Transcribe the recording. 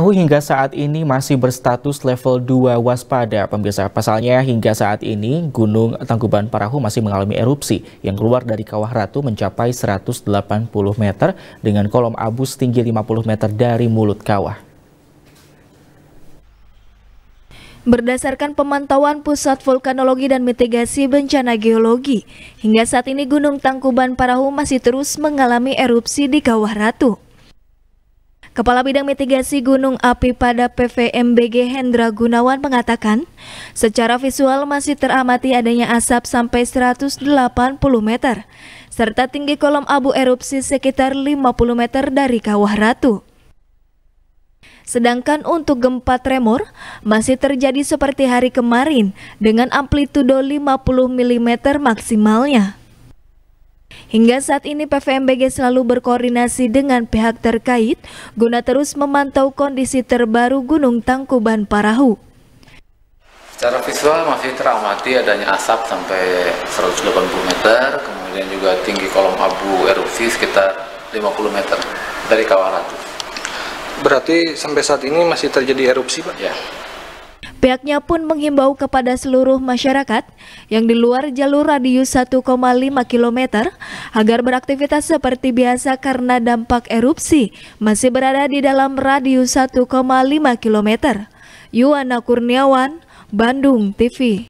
Pahu oh, hingga saat ini masih berstatus level 2 waspada pemirsa. Pasalnya hingga saat ini Gunung Tangkuban Parahu masih mengalami erupsi yang keluar dari Kawah Ratu mencapai 180 meter dengan kolom abu setinggi 50 meter dari mulut kawah. Berdasarkan pemantauan Pusat Vulkanologi dan Mitigasi Bencana Geologi, hingga saat ini Gunung Tangkuban Parahu masih terus mengalami erupsi di Kawah Ratu. Kepala Bidang Mitigasi Gunung Api pada PVMBG Hendra Gunawan mengatakan, secara visual masih teramati adanya asap sampai 180 meter, serta tinggi kolom abu erupsi sekitar 50 meter dari Kawah Ratu. Sedangkan untuk gempa tremor masih terjadi seperti hari kemarin dengan amplitudo 50 mm maksimalnya. Hingga saat ini PVMBG selalu berkoordinasi dengan pihak terkait guna terus memantau kondisi terbaru Gunung Tangkuban Parahu. Secara visual masih teramati adanya asap sampai 180 meter, kemudian juga tinggi kolom abu erupsi sekitar 50 meter dari kawah ratu. Berarti sampai saat ini masih terjadi erupsi, Pak? Ya. Pihaknya pun menghimbau kepada seluruh masyarakat yang di luar jalur radius 1,5 km agar beraktivitas seperti biasa karena dampak erupsi masih berada di dalam radius 1,5 km. Yuwana Kurniawan, Bandung TV